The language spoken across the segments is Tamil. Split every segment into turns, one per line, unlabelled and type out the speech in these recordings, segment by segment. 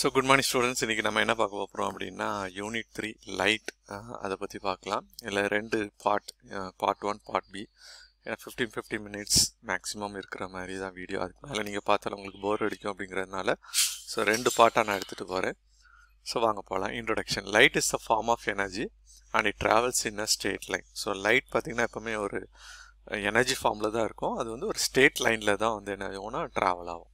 ஸோ குட் மார்னிங் ஸ்டூடெண்ட்ஸ் இன்றைக்கி நம்ம என்ன பார்க்க போகிறோம் அப்படின்னா யூனிட் த்ரீ லைட் அதை பற்றி பார்க்கலாம் இல்லை ரெண்டு part part one part B ஏன்னா ஃபிஃப்டீன் ஃபிஃப்டி மினிட்ஸ் மேக்ஸிமம் இருக்கிற மாதிரி தான் வீடியோ அதுக்கு மேலே நீங்கள் பார்த்தாலும் உங்களுக்கு போர் அடிக்கும் அப்படிங்கிறதுனால ஸோ ரெண்டு பார்ட்டாக நான் எடுத்துகிட்டு போகிறேன் ஸோ வாங்க போகலாம் introduction light is a form of energy and it travels in a straight line so light பார்த்திங்கன்னா எப்போவுமே ஒரு எனர்ஜி ஃபார்மில் தான் இருக்கும் அது வந்து ஒரு ஸ்டேட் லைனில் தான் வந்து என்ன ஆகும்னா ட்ராவல் ஆகும்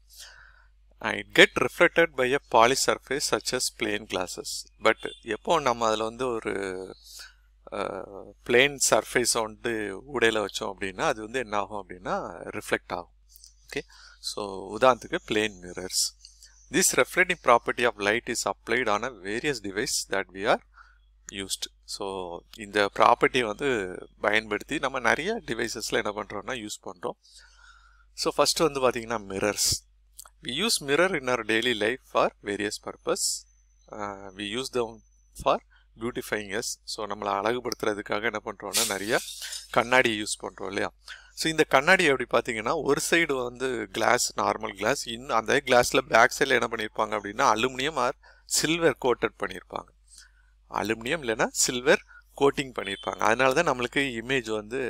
and get reflected by a poly surface such as plane glasses but எப்போ நம்ம அதில் வந்து ஒரு பிளேன் சர்ஃபேஸ் வந்துட்டு உடையில் வச்சோம் அப்படின்னா அது வந்து என்ன ஆகும் அப்படின்னா ரிஃப்ளெக்ட் ஆகும் ஓகே ஸோ உதாரணத்துக்கு plane mirrors this reflecting property of light is applied on a various device that we are used so இந்த ப்ராப்பர்ட்டியை வந்து பயன்படுத்தி நம்ம நிறைய டிவைசஸில் என்ன பண்ணுறோன்னா யூஸ் பண்ணுறோம் ஸோ ஃபஸ்ட்டு வந்து பார்த்திங்கன்னா mirrors We use mirror in our daily life for various purpose. Uh, we use them for beautifying us so நம்மளை அழகுபடுத்துறதுக்காக என்ன பண்ணுறோன்னா நிறையா கண்ணாடி யூஸ் பண்ணுறோம் இல்லையா ஸோ இந்த கண்ணாடி எப்படி பார்த்தீங்கன்னா ஒரு சைடு வந்து கிளாஸ் நார்மல் கிளாஸ் இன் அந்த கிளாஸில் பேக் சைடில் என்ன பண்ணியிருப்பாங்க அப்படின்னா அலுமினியம் ஆர் சில்வர் கோட்டட் பண்ணியிருப்பாங்க அலுமினியம் இல்லைன்னா சில்வர் கோட்டிங் பண்ணியிருப்பாங்க அதனால தான் நம்மளுக்கு இமேஜ் வந்து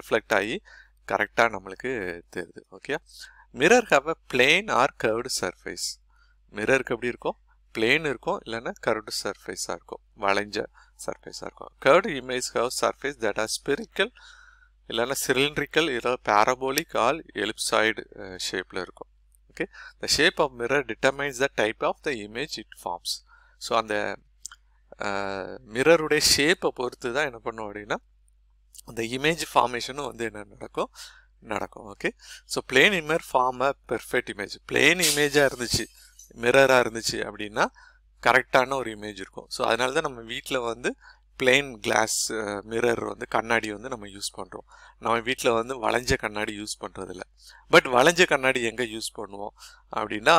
ரிஃப்ளெக்ட் ஆகி கரெக்டாக நம்மளுக்கு தெரியுது okay mirror have a plane or curved surface மிரருக்கு எப்படி இருக்கும் பிளேன் இருக்கும் இல்லைன்னா கர்வ்டு சர்ஃபேஸாக இருக்கும் வளைஞ்ச சர்ஃபேஸாக இருக்கும் curved image have surface that are spherical இல்லைன்னா சிலிண்ட்ரிக்கல் ஏதாவது பேரபோலிக் ஆல் எலிப்சாய்டு ஷேப்பில் இருக்கும் okay the shape of mirror determines the type of the image it forms so அந்த மிரருடைய uh, ஷேப்பை பொறுத்து தான் என்ன பண்ணும் அப்படின்னா அந்த இமேஜ் ஃபார்மேஷனும் வந்து என்ன நடக்கும் நடக்கும் okay so plane mirror form a perfect image plane இமேஜாக இருந்துச்சு மிரராக இருந்துச்சு அப்படின்னா கரெக்டான ஒரு இமேஜ் இருக்கும் ஸோ அதனால தான் நம்ம வீட்டில் வந்து பிளெயின் கிளாஸ் மிரர் வந்து கண்ணாடி வந்து நம்ம யூஸ் பண்ணுறோம் நம்ம வீட்டில் வந்து வளைஞ்ச கண்ணாடி யூஸ் பண்ணுறதில்ல பட் வளைஞ்ச கண்ணாடி எங்கே யூஸ் பண்ணுவோம் அப்படின்னா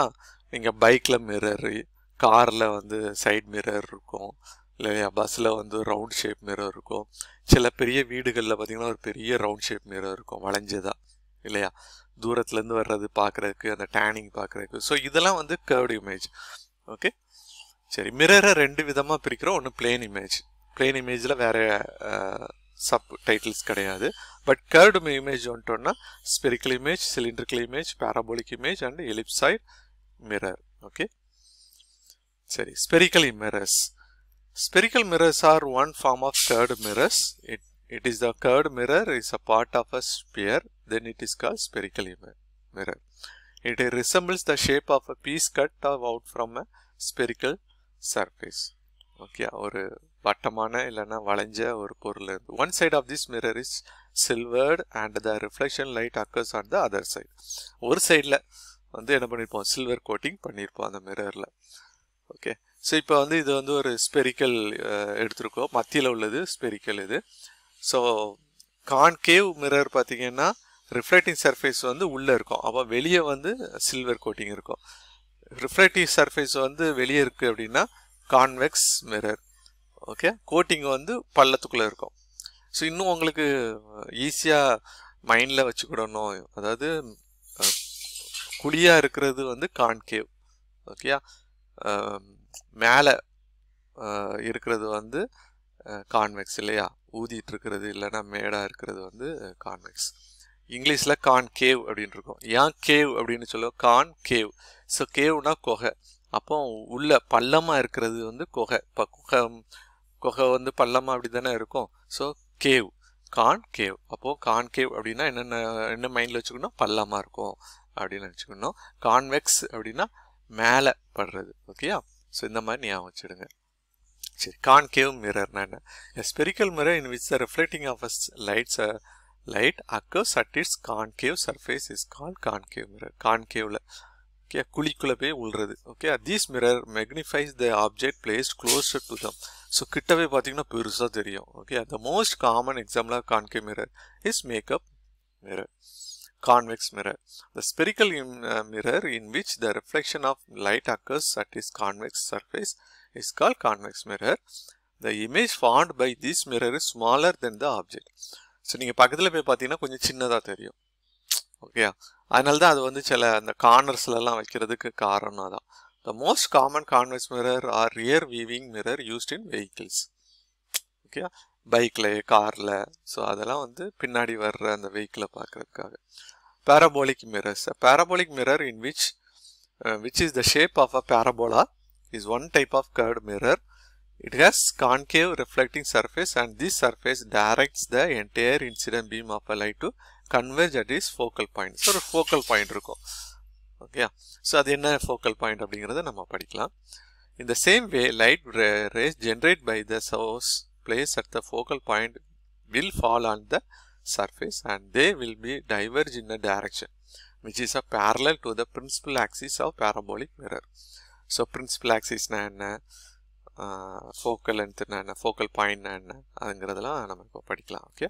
நீங்கள் பைக்கில் மிரரு காரில் வந்து சைட் மிரர் இருக்கும் இல்லையா பஸ்ஸில் வந்து ரவுண்ட் ஷேப் மிரர் இருக்கும் சில பெரிய வீடுகளில் பார்த்திங்கன்னா ஒரு பெரிய ரவுண்ட் ஷேப் மிரர் இருக்கும் வளைஞ்சதா இல்லையா தூரத்துலேருந்து வர்றது பார்க்குறதுக்கு அந்த டேனிங் பார்க்குறதுக்கு ஸோ இதெல்லாம் வந்து கர்வ்டு இமேஜ் ஓகே சரி மிரரை ரெண்டு விதமாக பிரிக்கிறோம் ஒன்று பிளேன் இமேஜ் பிளேன் இமேஜில் வேறு சப் டைட்டில்ஸ் கிடையாது பட் கர்டு இமேஜ் வந்துட்டோம்னா spherical image cylindrical image parabolic image and ellipsoid mirror okay சரி spherical mirrors Spherical mirrors are one form of curved mirrors. It, it is the curved mirror is a part of a sphere, then it is called spherical mirror. It resembles the shape of a piece cut out from a spherical surface. Okay, ஒரு வட்டமான இல்லைன்னா வளைஞ்ச ஒரு பொருள் இருந்து one side of this mirror is silvered and the reflection light occurs on the other side ஒரு சைடில் வந்து என்ன பண்ணியிருப்போம் சில்வர் கோட்டிங் பண்ணியிருப்போம் அந்த மிரரில் okay ஸோ இப்போ வந்து இது வந்து ஒரு ஸ்பெரிக்கல் எடுத்திருக்கோம் மத்தியில் உள்ளது ஸ்பெரிக்கல் இது ஸோ கான்கேவ் மிரர் பார்த்திங்கன்னா ரிஃப்ளெக்டிங் சர்ஃபேஸ் வந்து உள்ளே இருக்கும் அப்போ வெளியே வந்து சில்வர் கோட்டிங் இருக்கும் ரிஃப்ளெக்டிவ் சர்ஃபேஸ் வந்து வெளியே இருக்குது அப்படின்னா கான்வெக்ஸ் மிரர் ஓகே கோட்டிங் வந்து பள்ளத்துக்குள்ளே இருக்கும் ஸோ இன்னும் உங்களுக்கு ஈஸியாக மைண்டில் வச்சுக்கிடணும் அதாவது குழியாக இருக்கிறது வந்து கான்கேவ் ஓகேயா மேலே இருக்கிறது வந்து கான்வெக்ஸ் இல்லையா ஊதிட்டு இருக்கிறது இல்லைன்னா மேடாக இருக்கிறது வந்து கான்வெக்ஸ் இங்கிலீஷில் கான் கேவ் அப்படின்னு இருக்கும் ஏன் கேவ் அப்படின்னு சொல்லுவோம் கான் கேவ் ஸோ கேவ்னா குகை அப்போ உள்ள பள்ளமாக இருக்கிறது வந்து குகை இப்போ குகை குகை வந்து பள்ளமாக அப்படி தானே இருக்கும் ஸோ கேவ் கான் கேவ் அப்போது கான் கேவ் அப்படின்னா என்னென்ன என்ன மைண்டில் வச்சுக்கணும் பள்ளமாக இருக்கும் அப்படின்னு நினச்சிக்கணும் கான்வெக்ஸ் அப்படின்னா மேலே படுறது ஓகேயா ஸோ இந்த மாதிரி ஞாபகம் வச்சுடுங்க சரி கான்கேவ் மிரர்னா என்ன spherical mirror in which the reflecting of lights light occurs at its concave surface is call concave mirror கான்கேவில் ஓகே குழிக்குள்ளே போய் உள்றது okay these mirror magnifies the object place close to them so கிட்டவே பார்த்தீங்கன்னா பெருசாக தெரியும் okay the most common example of concave mirror is makeup mirror convex mirror. The spherical in, uh, mirror in which the reflection of light occurs at its convex surface is called convex mirror. The image formed by this mirror is smaller than the object. So நீங்கள் பக்கத்தில் போய் பார்த்தீங்கன்னா கொஞ்சம் சின்னதாக தெரியும் ஓகேயா அதனால தான் அது வந்து சில அந்த கார்னர்ஸ்லலாம் வைக்கிறதுக்கு காரணம் தான் the most common convex mirror or rear viewing mirror used in vehicles okay பைக்கில் காரில் ஸோ அதெல்லாம் வந்து பின்னாடி வர்ற அந்த வெஹிக்கிளை பார்க்குறதுக்காக parabolic mirrors parabolic mirror in which which is the shape of a parabola is one type of curved mirror it has concave reflecting surface and this surface directs the entire incident beam of a light to converge at is focal point so ஒரு ஃபோக்கல் பாயிண்ட் இருக்கும் ஓகே ஸோ அது என்ன ஃபோக்கல் பாயிண்ட் அப்படிங்கிறத நம்ம படிக்கலாம் இந்த same way light rays generate by the source placed at the focal point will fall on the surface and they will be diverge in a direction which is a parallel to the principal axis of parabolic mirror. So principal axis நான் என்ன ஃபோக்கல் லென்த்னா என்ன ஃபோக்கல் பாயிண்ட்னா என்ன அதுங்கிறதெல்லாம் நம்ம இப்போ படிக்கலாம் okay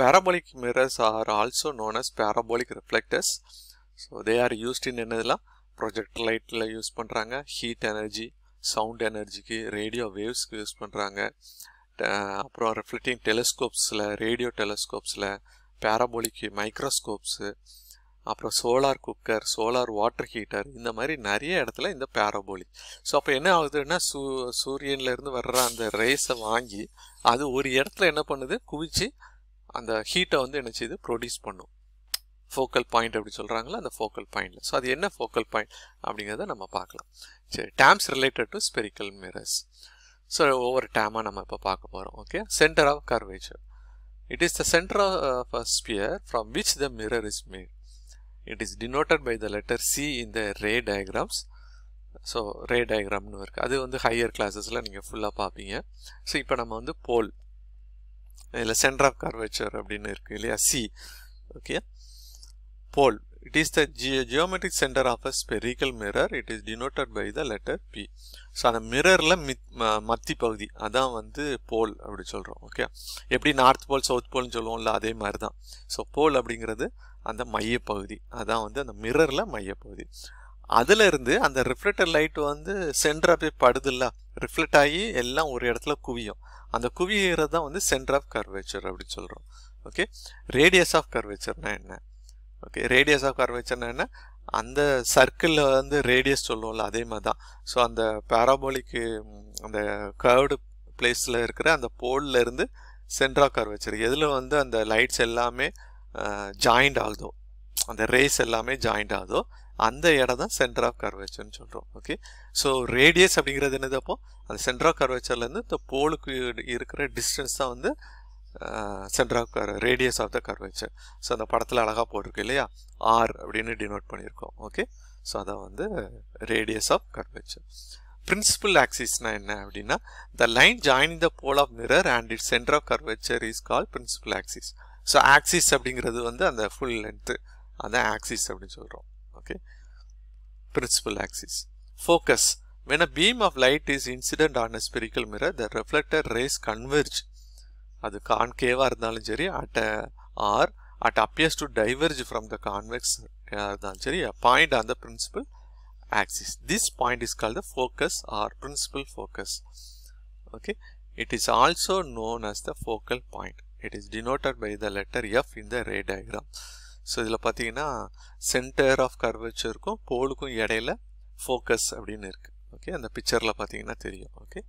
parabolic mirrors are also known as parabolic reflectors so they are used in என்னதுலாம் ப்ரொஜெக்ட் லைட்டில் யூஸ் பண்ணுறாங்க ஹீட் எனர்ஜி சவுண்ட் எனர்ஜிக்கு ரேடியோ வேவ்ஸ்க்கு யூஸ் பண்ணுறாங்க அப்புறம் ரிஃப்ளெக்டிங் டெலிஸ்கோப்ஸில் ரேடியோ டெலிஸ்கோப்ஸில் பேராபோலிக் மைக்ரோஸ்கோப்ஸு அப்புறம் solar cooker solar water heater இந்த மாதிரி நிறைய இடத்துல இந்த பேராபோலிக் ஸோ அப்போ என்ன ஆகுதுன்னா சூ சூரியன்லேருந்து வர்ற அந்த ரேஸை வாங்கி அது ஒரு இடத்துல என்ன பண்ணுது குவிச்சு அந்த ஹீட்டை வந்து என்ன செய்யுது ப்ரொடியூஸ் பண்ணும் ஃபோக்கல் பாயிண்ட் அப்படி சொல்கிறாங்களோ அந்த ஃபோக்கல் பாயிண்டில் ஸோ அது என்ன ஃபோக்கல் பாயிண்ட் அப்படிங்கிறத நம்ம பார்க்கலாம் சரி terms related to spherical mirrors so ஒவ்வொரு டேமாக நம்ம இப்போ பார்க்க போகிறோம் okay centre of curvature it is the centre of a sphere from which the mirror is made it is denoted by the letter C in the ray diagrams so ray டயக்ராம்னு இருக்குது அது வந்து ஹையர் கிளாஸஸில் நீங்கள் ஃபுல்லாக பார்ப்பீங்க ஸோ இப்போ நம்ம வந்து போல் இதில் சென்டர் ஆஃப் கர்வேச்சர் அப்படின்னு இருக்குது இல்லையா C okay pole It is the ge geometric center of a spherical mirror. It is denoted by the letter P. So அந்த மிரரில் மித் மத்தி பகுதி அதான் வந்து போல் அப்படி சொல்கிறோம் ஓகே எப்படி நார்த் போல் சவுத் போல்னு சொல்லுவோம்ல அதே மாதிரி தான் ஸோ போல் அப்படிங்கிறது அந்த மையப்பகுதி அதான் வந்து அந்த மிரரில் மையப்பகுதி அதில் இருந்து அந்த ரிஃப்ளெக்டர் லைட் வந்து சென்டராக போய் படுதில்ல ரிஃப்ளெக்ட் ஆகி எல்லாம் ஒரு இடத்துல குவியும் அந்த குவியிறது தான் வந்து சென்டர் ஆஃப் கர்வேச்சர் அப்படின்னு சொல்கிறோம் ஓகே ரேடியஸ் ஆஃப் கர்வேச்சர்னா என்ன ஓகே ரேடியஸ் ஆஃப் கர்வேச்சர்னா அந்த சர்க்கிளில் வந்து ரேடியஸ் சொல்லுவோம்ல அதே மாதிரி தான் ஸோ அந்த பேராபோலிக்கு அந்த கர்வ்டு பிளேஸில் இருக்கிற அந்த போல்லேருந்து சென்ட்ரா கர்வேச்சர் எதில் வந்து அந்த லைட்ஸ் எல்லாமே ஜாயிண்ட் ஆகுதோ அந்த ரேஸ் எல்லாமே ஜாயிண்ட் ஆகுதோ அந்த இடம் தான் சென்டர் ஆஃப் கர்வேச்சர்னு சொல்கிறோம் ஓகே ஸோ ரேடியஸ் அப்படிங்கிறது என்னது அப்போது அந்த சென்டர் ஆஃப் கர்வேச்சர்லேருந்து இந்த போலுக்கு இருக்கிற டிஸ்டன்ஸ் தான் வந்து centre of cur radius of the curvature so அந்த படத்தில் அழகாக போட்டிருக்கு இல்லையா ஆர் அப்படின்னு டினோட் பண்ணியிருக்கோம் ஓகே ஸோ அதான் வந்து ரேடியஸ் ஆஃப் கர்வேச்சர் பிரின்சிபல் ஆக்சிஸ்னா என்ன அப்படின்னா the line join the pole of mirror and it centre of curvature is call principal axis so axis அப்படிங்கிறது வந்து அந்த ஃபுல் லென்த்து அந்த ஆக்சிஸ் அப்படின்னு சொல்கிறோம் okay principal axis focus when a beam of light is incident on a spherical mirror the reflector rays converge அது கான்கேவாக இருந்தாலும் சரி at or at appears to diverge from the convex இருந்தாலும் சரி point on the principal axis this point is call the focus or principal focus okay it is also known as the focal point it is denoted by the letter F in the ray diagram so இதில் பார்த்தீங்கன்னா சென்டர் ஆஃப் கர்வச்சருக்கும் போலுக்கும் இடையில ஃபோக்கஸ் அப்படின்னு இருக்குது ஓகே அந்த பிக்சரில் பார்த்தீங்கன்னா தெரியும் ஓகே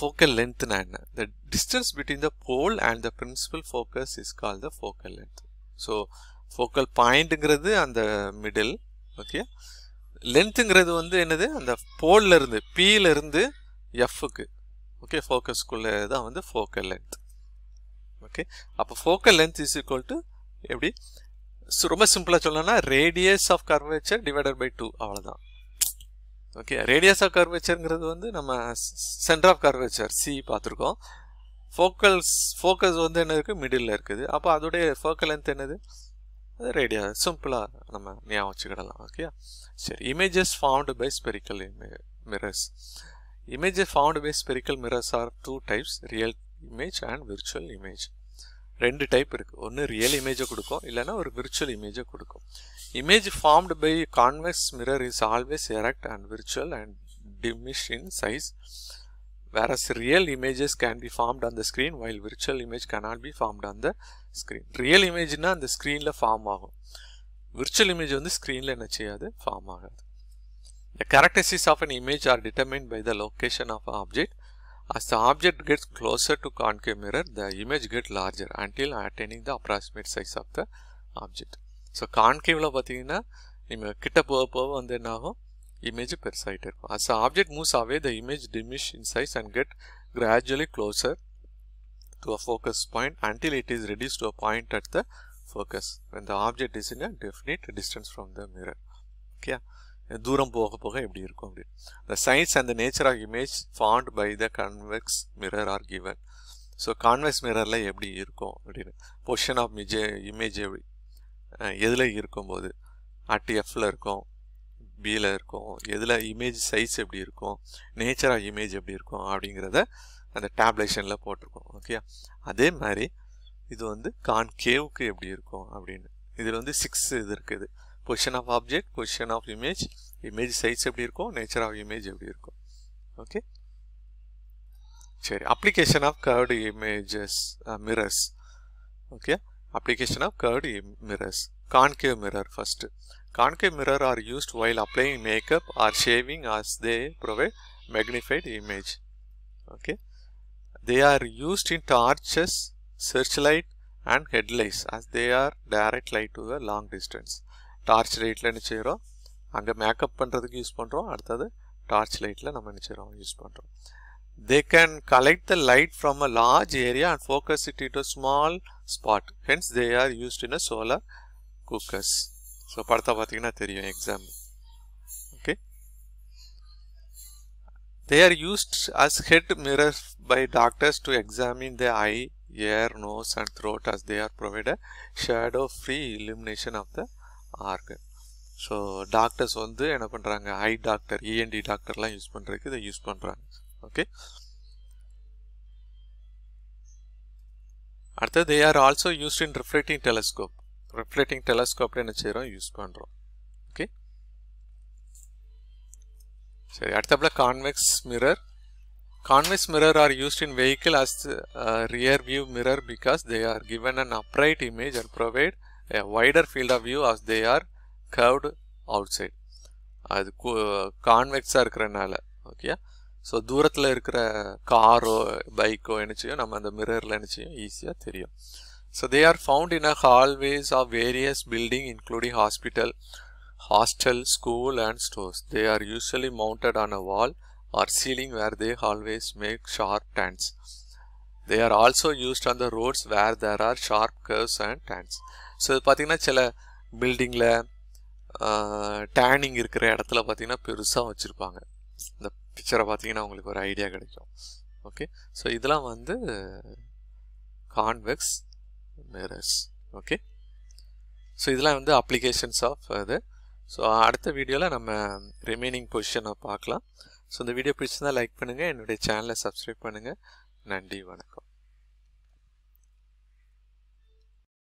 focal length என்ன the distance between the pole and the principal focus is called the focal length so focal pointங்கிறது அந்த middle ஓகே லென்த்துங்கிறது வந்து என்னது அந்த போல்ல இருந்து பியில இருந்து எஃப்க்கு ஓகே ஃபோக்கஸ்க்குள்ளே தான் வந்து ஃபோக்கல் லென்த் ஓகே அப்போ focal length is equal to எப்படி ரொம்ப சிம்பிளாக சொல்லணும்னா radius of curvature divided by two அவ்வளோதான் ஓகே ரேடியஸ் ஆஃப் கர்வேச்சருங்கிறது வந்து நம்ம சென்டர் ஆஃப் கர்வேச்சர் சி பார்த்துருக்கோம் ஃபோக்கல்ஸ் ஃபோக்கஸ் வந்து என்ன இருக்குது மிடில் இருக்குது அப்போ அதோடைய ஃபோக்கல் லென்த் என்னது அது ரேடியா சிம்பிளாக நம்ம ஞாபகம் வச்சுக்கிடலாம் ஓகே சரி images found by spherical mirrors images found by spherical mirrors are two types real image and virtual image ரெண்டு டைப் இருக்குது ஒன்று ரியல் இமேஜை கொடுக்கும் இல்லைனா ஒரு விர்ச்சுவல் இமேஜை கொடுக்கும் image formed by convex mirror is always erect and virtual and diminish in size வேற real images can be formed on the screen while virtual image cannot be formed on the screen real இமேஜ்னா அந்த ஸ்க்ரீனில் ஃபார்ம் ஆகும் விர்ச்சுவல் இமேஜ் வந்து ஸ்க்ரீனில் என்ன செய்யாது ஃபார்ம் ஆகாது the characteristics of an image are determine by the location of object As the object gets closer to concave mirror, the image gets larger until attaining the approximate size of the object. So, concave mirror, image per side. As the object moves away, the image diminishes in size and gets gradually closer to a focus point until it is reduced to a point at the focus when the object is in a definite distance from the mirror. Okay. தூரம் போக போக எப்படி இருக்கும் அப்படி the science and the nature of image found by the convex mirror are given so convex மிரரில் எப்படி இருக்கும் அப்படின்னு பொஷன் ஆஃப் மிஜே இமேஜ் எப்படி எதில் இருக்கும்போது அட் எஃப்ல இருக்கும் பியில் இருக்கும் எதில் இமேஜ் சைஸ் எப்படி இருக்கும் நேச்சர் ஆஃப் இமேஜ் எப்படி இருக்கும் அப்படிங்கிறத அந்த டேப்லேஷனில் போட்டிருக்கோம் ஓகே அதே மாதிரி இது வந்து கான் கேவுக்கு எப்படி இருக்கும் அப்படின்னு இதில் வந்து சிக்ஸ் இது இருக்குது Position of object, position of image, image size எப்படி nature of image இமேஜ் எப்படி இருக்கும் ஓகே சரி application of curved images application of curved uh, mirrors concave mirror first concave mirror are used while applying makeup or shaving as they provide magnified image okay they are used in torches searchlight and headlights as they are direct light to the long distance torch லைட்டில் என்ன செய்கிறோம் அங்கே மேக்கப் பண்ணுறதுக்கு யூஸ் பண்ணுறோம் அடுத்தது டார்ச் லைட்டில் நம்ம என்ன செய்கிறோம் யூஸ் பண்ணுறோம் they can collect the light from a large area and focus it into a small spot. Hence, they are used in a solar cookers. So படத்தை பார்த்தீங்கன்னா தெரியும் exam okay they are used as head mirror by doctors to examine the eye ear nose and throat as they are provide a shadow free illumination of the arc so doctors வந்து என்ன பண்ணுறாங்க ஐ டாக்டர் இஎன்டி e டாக்டர்லாம் யூஸ் பண்ணுறதுக்கு இதை யூஸ் பண்ணுறாங்க ஓகே அடுத்தது they are also used in reflecting telescope reflecting டெலஸ்கோப்ல என்ன செய்கிறோம் யூஸ் பண்ணுறோம் ஓகே சரி அடுத்தப்பல convex mirror convex mirror are used in vehicle as rear view mirror because they are given an upright image and provide a wider field of view as they are curved outside அது கான்வெக்ஸாக இருக்கிறனால ஓகே ஸோ தூரத்தில் இருக்கிற காரோ பைக்கோ நினச்சியும் நம்ம அந்த மிரரில் நினச்சியும் ஈஸியாக தெரியும் so they are found in a hallways of various building including hospital hostel school and stores they are usually mounted on a wall or ceiling where they always make sharp turns they are also used on the roads where there are sharp curves and turns so இது பார்த்திங்கன்னா சில பில்டிங்கில் டேனிங் இருக்கிற இடத்துல பார்த்திங்கன்னா பெருசாக வச்சுருப்பாங்க இந்த பிக்சரை பார்த்தீங்கன்னா உங்களுக்கு ஒரு ஐடியா கிடைக்கும் ஓகே ஸோ இதெல்லாம் வந்து கான்வெக்ஸ் மிரர்ஸ் ஓகே ஸோ இதெல்லாம் வந்து அப்ளிகேஷன்ஸ் ஆஃப் இது ஸோ அடுத்த வீடியோவில் நம்ம ரிமைனிங் பொசிஷனை பார்க்கலாம் ஸோ இந்த வீடியோ பிடிச்சிருந்தால் லைக் பண்ணுங்கள் என்னுடைய சேனலை சப்ஸ்கிரைப் பண்ணுங்கள் நன்றி வணக்கம்